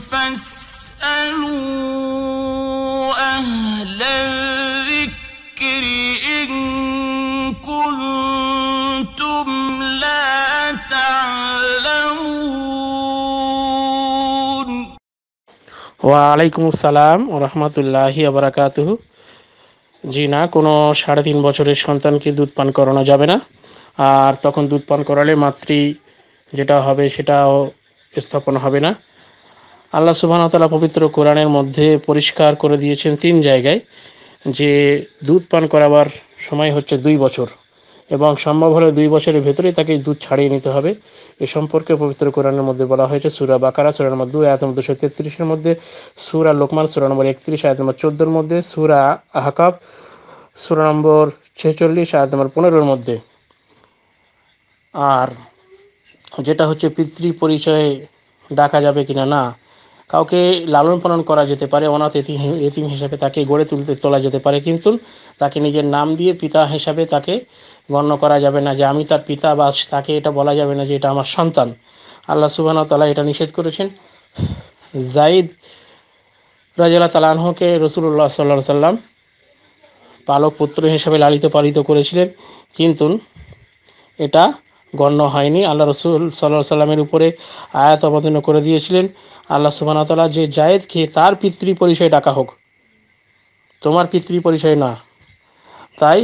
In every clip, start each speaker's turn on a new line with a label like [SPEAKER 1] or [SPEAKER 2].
[SPEAKER 1] ওয়ালাইকুম আসসালাম রহমতুল্লাহি আবরাকাত জি না কোনো সাড়ে তিন বছরের সন্তানকে দুধ পান করানো যাবে না আর তখন দুধ পান করালে মাতৃ যেটা হবে সেটাও স্থাপন হবে না আল্লাহ সুবাহতালা পবিত্র কোরআনের মধ্যে পরিষ্কার করে দিয়েছেন তিন জায়গায় যে দুধ পান করাবার সময় হচ্ছে দুই বছর এবং সম্ভব হলে দুই বছরের ভেতরেই তাকে দুধ ছাড়িয়ে নিতে হবে এ সম্পর্কে পবিত্র কোরআনের মধ্যে বলা হয়েছে সুরা বাকারা সুরা নম্বর দুই আয়াত দুশো তেত্রিশের মধ্যে সুরা লোকমান সুরা নম্বর একত্রিশ আয়ত নম্বর চোদ্দোর মধ্যে সুরা আহকাব সুরা নম্বর ছেচল্লিশ আয়াত নম্বর পনেরোর মধ্যে আর যেটা হচ্ছে পিতৃ পরিচয়ে ডাকা যাবে কিনা না কাউকে লালন পালন করা যেতে পারে অনাথ এতিম এতিম হিসাবে তাকে গড়ে তুলতে তোলা যেতে পারে কিন্তু তাকে নিজের নাম দিয়ে পিতা হিসাবে তাকে গণ্য করা যাবে না যে আমি তার পিতা বা তাকে এটা বলা যাবে না যে এটা আমার সন্তান আল্লাহ সুবাহ তালা এটা নিষেধ করেছেন জাইদ রাজিয়াল্লাহ তালাহকে রসুল্লাহ সাল্লা সাল্লাম পালক পুত্র হিসাবে লালিত পালিত করেছিলেন কিন্তু এটা গণ্য হয়নি আল্লাহ রসুল সাল্লাহ সাল্লামের উপরে আয়াত অবতীর্ণ করে দিয়েছিলেন আল্লাহ সুবাহতালা যে জায়েদকে তার পিতৃ পরিচয় ডাকা হোক তোমার পিতৃ পরিচয় না তাই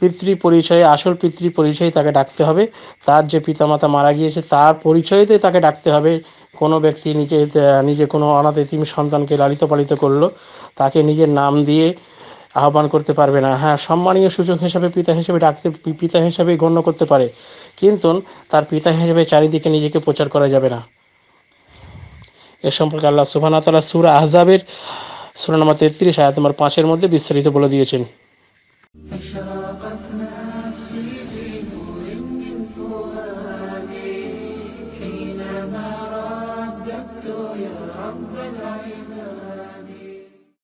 [SPEAKER 1] পিতৃ পরিচয়ে আসল পিতৃ পরিচয় তাকে ডাকতে হবে তার যে পিতামাতা মারা গিয়েছে তার পরিচয়তে তাকে ডাকতে হবে কোনো ব্যক্তি নিজে নিজে কোনো অনাথ সন্তানকে লালিত পালিত করলো তাকে নিজের নাম দিয়ে আহ্বান করতে পারবে না হ্যাঁ সম্মানীয় সুযোগ হিসাবে পিতা হিসেবে ডাকতে পিতা হিসেবে গণ্য করতে পারে কিন্তু তার পিতা হিসেবে চারিদিকে নিজেকে প্রচার করা যাবে না এ সম্পর্কে আল্লাহ সুবাহ তালা সুরা আহজাবের সুরা নম্বর তেত্রিশ আয়াত নম্বর পাঁচের মধ্যে বিস্তারিত বলে দিয়েছেন